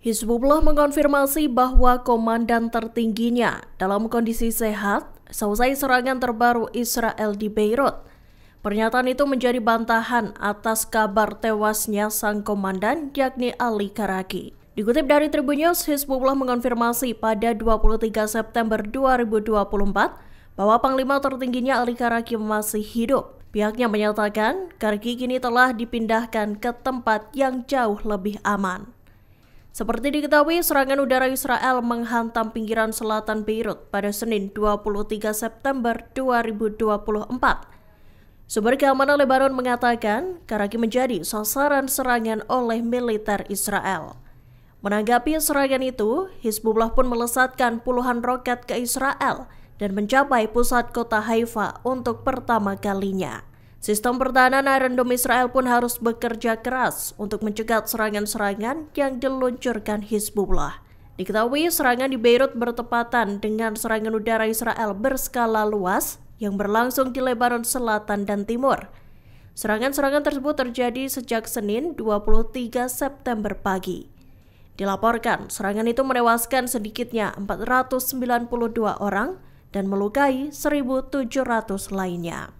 Hizbullah mengonfirmasi bahwa komandan tertingginya dalam kondisi sehat seusai serangan terbaru Israel di Beirut. Pernyataan itu menjadi bantahan atas kabar tewasnya sang komandan yakni Ali Karaki. Dikutip dari Tribun News, Hizbullah mengonfirmasi pada 23 September 2024 bahwa panglima tertingginya Ali Karaki masih hidup. Pihaknya menyatakan Karaki kini telah dipindahkan ke tempat yang jauh lebih aman. Seperti diketahui, serangan udara Israel menghantam pinggiran selatan Beirut pada Senin 23 September 2024. Sumber keamanan Lebanon mengatakan Karaki menjadi sasaran serangan oleh militer Israel. Menanggapi serangan itu, Hizbullah pun melesatkan puluhan roket ke Israel dan mencapai pusat kota Haifa untuk pertama kalinya. Sistem pertahanan Iron Dome Israel pun harus bekerja keras untuk mencegat serangan-serangan yang diluncurkan Hizbullah. Diketahui serangan di Beirut bertepatan dengan serangan udara Israel berskala luas yang berlangsung di Lebanon Selatan dan Timur. Serangan-serangan tersebut terjadi sejak Senin 23 September pagi. Dilaporkan, serangan itu menewaskan sedikitnya 492 orang dan melukai 1.700 lainnya.